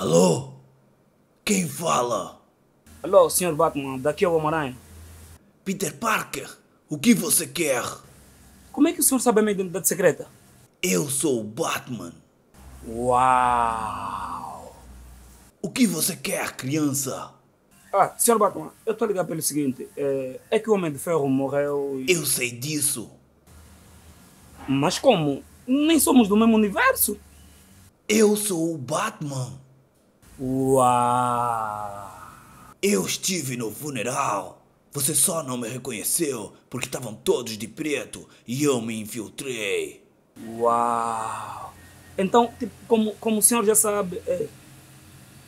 Alô? Quem fala? Alô, Sr. Batman, daqui é o Homem-Aranha. Peter Parker, o que você quer? Como é que o senhor sabe a minha identidade secreta? Eu sou o Batman. Uau! O que você quer, criança? Ah, Sr. Batman, eu estou a ligar pelo seguinte: é, é, que o Homem de Ferro morreu. E... Eu sei disso. Mas como? Nem somos do mesmo universo? Eu sou o Batman. Uau! Eu estive no funeral! Você só não me reconheceu porque estavam todos de preto e eu me infiltrei. Uau! Então, tipo, como, como o senhor já sabe, é,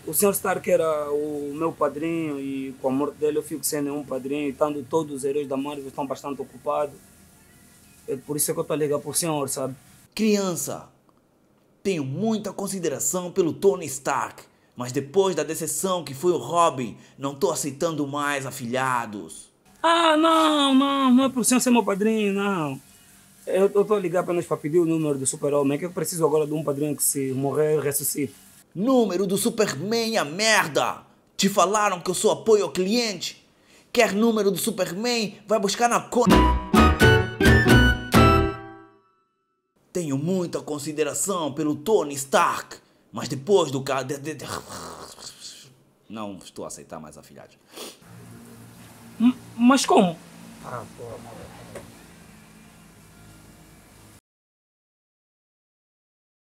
o senhor Stark era o meu padrinho e com a morte dele eu fico sem nenhum padrinho, e tanto todos os heróis da Marvel estão bastante ocupados. É por isso que eu estou ligado para o senhor, sabe? Criança, tenho muita consideração pelo Tony Stark mas depois da decepção que foi o Robin, não tô aceitando mais afilhados. Ah, não, não, não é pro senhor ser meu padrinho, não. Eu, eu tô ligado apenas para pedir o número do super-homem, que eu preciso agora de um padrinho que se morrer, ressuscite. Número do Superman, a merda! Te falaram que eu sou apoio ao cliente? Quer número do Superman? Vai buscar na conta. Tenho muita consideração pelo Tony Stark mas depois do caso. Não estou a aceitar mais afilhados. Hum, mas como? Ah, pô.